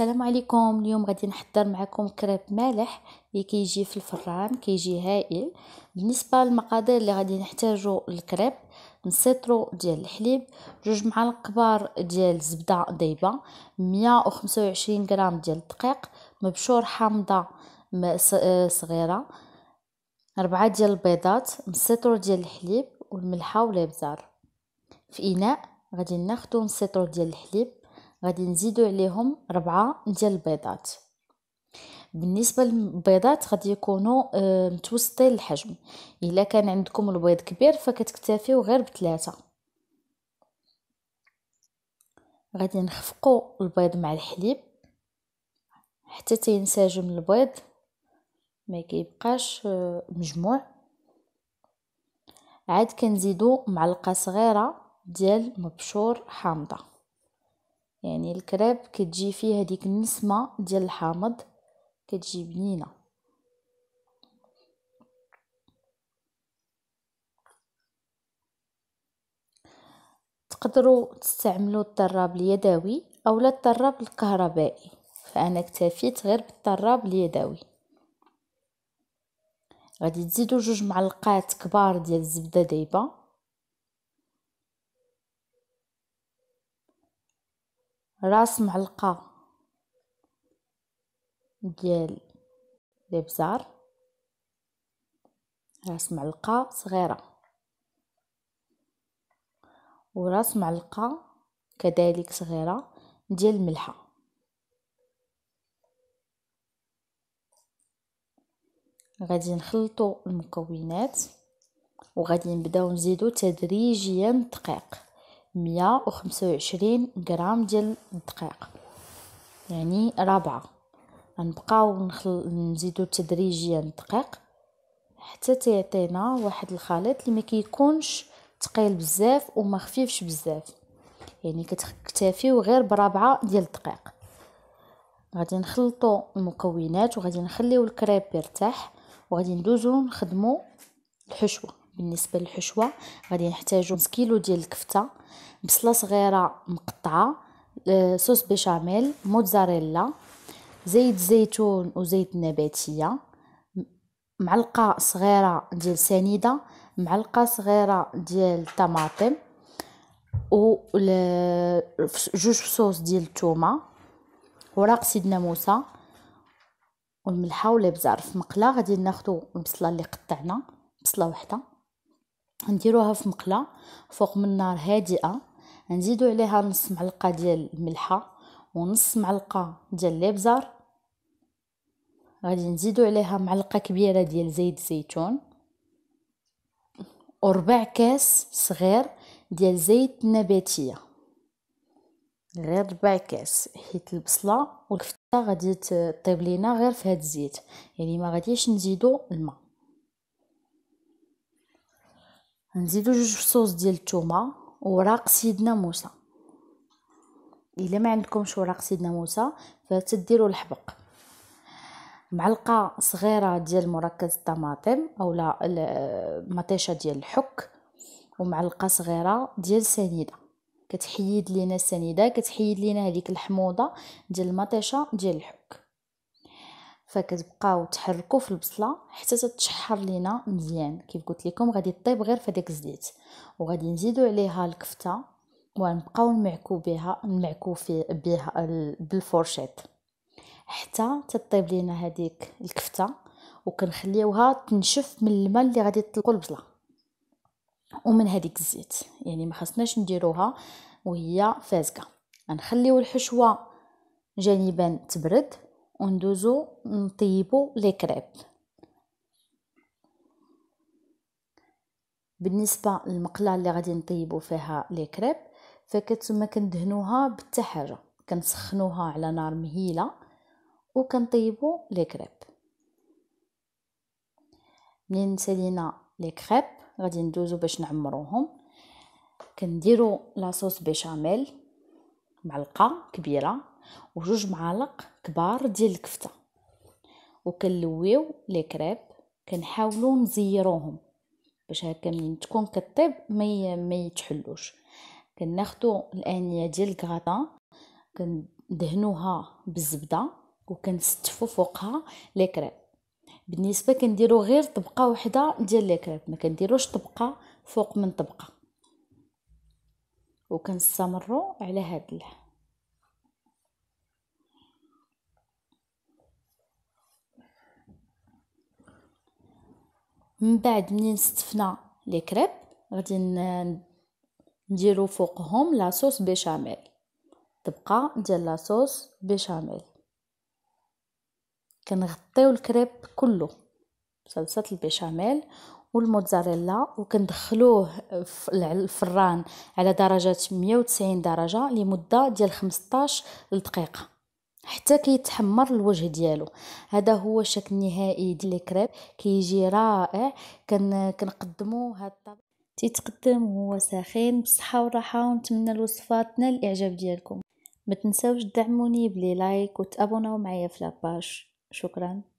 السلام عليكم اليوم غادي نحضر معكم كريب مالح اللي كيجي في الفران كيجي هائل بالنسبه للمقادير اللي غادي نحتاجو الكريب نسيطرو ديال الحليب جوج معالق كبار ديال الزبده ذايبه 125 غرام ديال الدقيق مبشور حامضه آه، صغيره أربعة ديال البيضات نسيطرو ديال الحليب والملحه والابزار في اناء غادي ناخدو نسيطرو ديال الحليب غادي نزيدو عليهم ربعة ديال البيضات بالنسبه للبيضات غادي يكونوا آه، متوسطين الحجم الا كان عندكم البيض كبير فكتكتفيو غير بثلاثه غادي نخفقوا البيض مع الحليب حتى تينسجم البيض ما كيبقاش آه، مجموع عاد كنزيدو معلقه صغيره ديال مبشور حامضه يعني الكريب كتجي فيه هذيك النسمه ديال الحامض كتجي بنينه تقدروا تستعملوا الطراب اليدوي اولا الطراب الكهربائي فانا اكتفيت غير بالطراب اليدوي غادي تزيدوا جوج معلقات كبار ديال الزبده دايبه راس معلقة ديال الابزار راس معلقة صغيرة وراس معلقة كذلك صغيرة ديال الملحه غادي نخلطو المكونات وغادي نبداو نزيدو تدريجيا الدقيق مية أو عشرين غرام ديال الدقيق يعني رابعه غنبقاو نخل... نزيدو تدريجيا الدقيق حتى تيعطينا واحد الخليط اللي ما كيكونش ثقيل بزاف وما خفيفش بزاف يعني كتكتفيو غير بربعه ديال الدقيق غادي نخلطو المكونات وغادي نخليو الكريب يرتاح وغادي ندوزو نخدمو الحشوه بالنسبه للحشوه غادي نحتاجو كيلو ديال الكفته بصله صغيره مقطعه آه، صوص بيشاميل موتزاريلا زيت زيتون وزيت نباتيه معلقه صغيره ديال سنيده معلقه صغيره ديال طماطم و جوج فصوص ديال الثومه وراق سيدنا موسى والملحه والابزار في مقله غادي ناخذ البصله اللي قطعنا بصله وحده نديروها في مقله فوق من نار هادئه نزيدو عليها نص معلقه ديال الملحه ونص معلقه ديال الابزار غادي نزيدو عليها معلقه كبيره ديال زيت الزيتون وربع كاس صغير ديال زيت نباتيه غير ربع كاس حيت البصله والكفتة غادي تطيب لينا غير في هاد الزيت يعني ما غاديش نزيدو الماء نزيدو جوج فصوص ديال الثومه وراق سيدنا موسى الا ما عندكمش وراق سيدنا موسى فتديروا الحبق معلقه صغيره ديال مركز الطماطم اولا مطيشه ديال الحك ومعلقه صغيره ديال سنيده كتحيد لينا السنيده كتحيد لينا هذيك الحموضه ديال المطيشه ديال الحك فكتبقاو تحركوا في البصله حتى تتشحر لينا مزيان كيف قلت لكم غادي طيب غير في داك الزيت وغادي نزيدوا عليها الكفته ونبقاو نمعكو بها نمعكو في بها بالفورشيت حتى تطيب لينا هذيك الكفته وكنخليوها تنشف من الماء اللي غادي تطلقوا البصله ومن هذيك الزيت يعني ما خصناش نديروها وهي فازقه نخليو الحشوه جانبا تبرد وندوزو نطيبو لي كريب بالنسبه للمقله اللي غادي نطيبو فيها لي كريب فكتما كندهنوها بتا حاجه كنسخنوها على نار مهيله وكنطيبو لي كريب منين سالينا لي كريب غادي ندوزو باش نعمروهم كنديرو لاصوص بيشاميل معلقه كبيره وجوج معالق كبار ديال الكفته وكنلويو لي كريب كنحاولوا نزيروهم باش هكا ملي تكون كطيب ما ما يتحلوش كناخذوا الانيه ديال الكغاطا كندهنوها بالزبده وكنستفوا فوقها لي كريب بالنسبه كنديروا غير طبقه وحده ديال لي كريب ما كنديروش طبقه فوق من طبقه وكنستمروا على هذا الحال من بعد منين استفنا لي كريب غادي نديرو فوقهم لاصوص بيشاميل طبقه ديال لاصوص بيشاميل كنغطيو الكريب كله بصلصه البيشاميل والموتزاريلا وكندخلوه في الفران على درجه 190 درجه لمده ديال 15 دقيقه حتى كيتحمر الوجه ديالو هذا هو الشكل النهائي ديال الكريب كيجي رائع كن كنقدموا هذا الطبق تيتقدم وهو ساخن بالصحه والراحه ونتمنى الوصفه تنال الاعجاب ديالكم ما تنساوش تدعموني بلي لايك وتابوناو معايا في لاباج شكرا